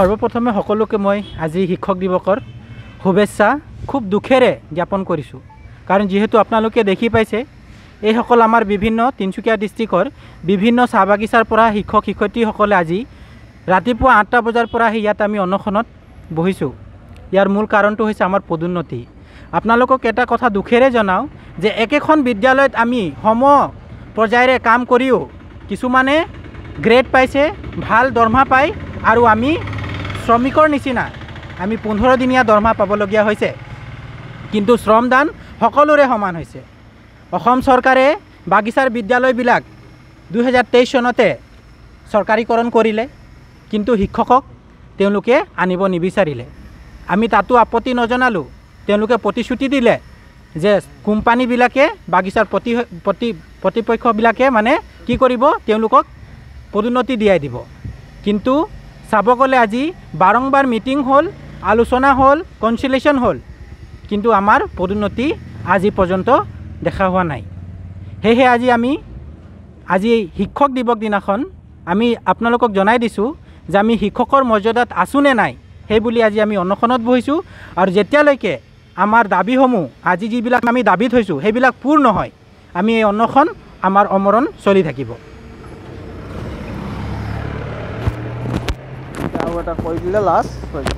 সৰ্বপ্ৰথমে সকলোকে মই আজি শিক্ষক দিৱসৰ শুভেচ্ছা খুব দুখেৰে জ্ঞাপন কৰিছোঁ কাৰণ যিহেতু আপোনালোকে দেখি পাইছে এইসকল আমাৰ বিভিন্ন তিনিচুকীয়া ডিষ্ট্ৰিক্টৰ বিভিন্ন চাহ বাগিচাৰ পৰা শিক্ষক শিক্ষয়িত্ৰীসকলে আজি ৰাতিপুৱা আঠটা বজাৰ পৰা আহি ইয়াত আমি অনশনত বহিছোঁ ইয়াৰ মূল কাৰণটো হৈছে আমাৰ পদোন্নতি আপোনালোকক এটা কথা দুখেৰে জনাওঁ যে একেখন বিদ্যালয়ত আমি সম পৰ্যায়েৰে কাম কৰিও কিছুমানে গ্ৰেড পাইছে ভাল দৰমহা পায় আৰু আমি শ্ৰমিকৰ নিচিনা আমি পোন্ধৰ দিনীয়া দৰমহা পাবলগীয়া হৈছে কিন্তু শ্ৰমদান সকলোৰে সমান হৈছে অসম চৰকাৰে বাগিচাৰ বিদ্যালয়বিলাক দুহেজাৰ তেইছ চনতে চৰকাৰীকৰণ কৰিলে কিন্তু শিক্ষকক তেওঁলোকে আনিব নিবিচাৰিলে আমি তাতো আপত্তি নজনালোঁ তেওঁলোকে প্ৰতিশ্ৰুতি দিলে যে কোম্পানীবিলাকে বাগিচাৰ প্ৰতি প্ৰতি প্ৰতিপক্ষবিলাকে মানে কি কৰিব তেওঁলোকক পদোন্নতি দিয়াই দিব কিন্তু চাব গ'লে আজি বাৰম্বাৰ মিটিং হ'ল আলোচনা হ'ল কনচিলেশ্যন হ'ল কিন্তু আমাৰ পদোন্নতি আজি পৰ্যন্ত দেখা হোৱা নাই সেয়েহে আজি আমি আজি শিক্ষক দিৱস দিনাখন আমি আপোনালোকক জনাই দিছোঁ যে আমি শিক্ষকৰ মৰ্যাদাত নে নাই সেই বুলি আজি আমি অনশনত বহিছোঁ আৰু যেতিয়ালৈকে আমাৰ দাবীসমূহ আজি যিবিলাক আমি দাবী থৈছোঁ সেইবিলাক পূৰ নহয় আমি এই অনশন আমাৰ অমৰণ চলি থাকিব এটা কৰি দিলে লাষ্ট হৈ যাব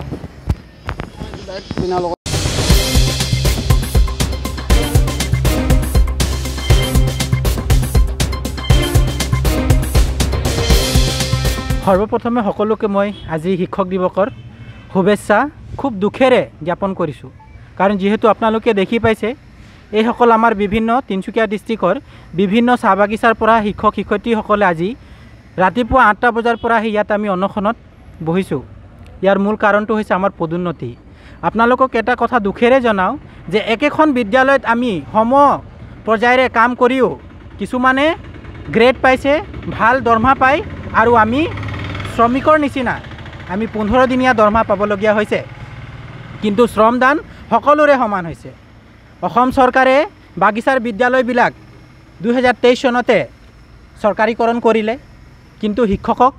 সৰ্বপ্ৰথমে সকলোকে মই আজি শিক্ষক দিৱসৰ শুভেচ্ছা খুব দুখেৰে জ্ঞাপন কৰিছোঁ কাৰণ যিহেতু আপোনালোকে দেখি পাইছে এইসকল আমাৰ বিভিন্ন তিনিচুকীয়া ডিষ্ট্ৰিক্টৰ বিভিন্ন চাহ বাগিচাৰ পৰা শিক্ষক শিক্ষয়িত্ৰীসকলে আজি ৰাতিপুৱা আঠটা বজাৰ পৰা আহি ইয়াত আমি অনশনত বহিছোঁ ইয়াৰ মূল কাৰণটো হৈছে আমাৰ পদোন্নতি আপোনালোকক এটা কথা দুখেৰে জনাওঁ যে একেখন বিদ্যালয়ত আমি সম পৰ্যায়েৰে কাম কৰিও কিছুমানে গ্ৰেড পাইছে ভাল দৰমহা পায় আৰু আমি শ্ৰমিকৰ নিচিনা আমি পোন্ধৰ দিনীয়া দৰমহা পাবলগীয়া হৈছে কিন্তু শ্ৰমদান সকলোৰে সমান হৈছে অসম চৰকাৰে বাগিচাৰ বিদ্যালয়বিলাক দুহেজাৰ তেইছ চনতে চৰকাৰীকৰণ কৰিলে কিন্তু শিক্ষকক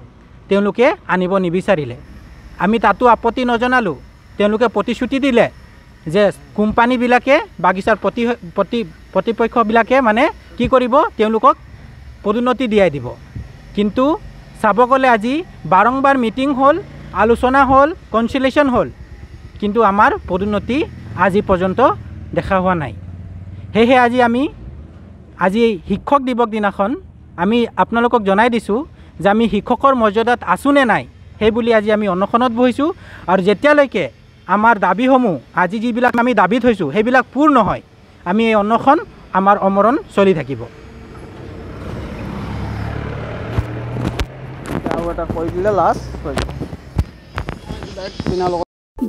তেওঁলোকে আনিব নিবিচাৰিলে আমি তাতো আপত্তি নজনালোঁ তেওঁলোকে প্ৰতিশ্ৰুতি দিলে যে কোম্পানীবিলাকে বাগিচাৰ প্ৰতি প্ৰতি প্ৰতিপক্ষবিলাকে মানে কি কৰিব তেওঁলোকক পদোন্নতি দিয়াই দিব কিন্তু চাব গ'লে আজি বাৰম্বাৰ মিটিং হ'ল আলোচনা হ'ল কনচিলেশ্যন হ'ল কিন্তু আমাৰ পদোন্নতি আজি পৰ্যন্ত দেখা হোৱা নাই সেয়েহে আজি আমি আজি শিক্ষক দিৱস দিনাখন আমি আপোনালোকক জনাই দিছোঁ যে আমি শিক্ষকৰ মৰ্যাদাত আছোনে নাই সেই বুলি আজি আমি অনশনত বহিছোঁ আৰু যেতিয়ালৈকে আমাৰ দাবীসমূহ আজি যিবিলাক আমি দাবী থৈছোঁ সেইবিলাক পূৰ নহয় আমি এই অনশন আমাৰ অমৰণ চলি থাকিব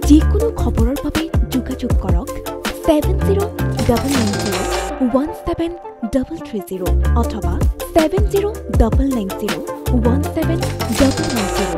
যিকোনো খবৰৰ বাবে যোগাযোগ কৰক seven zero' double nine zero' one seven double three zero' অথবা seven zero' double nine zero' one seven double one zero.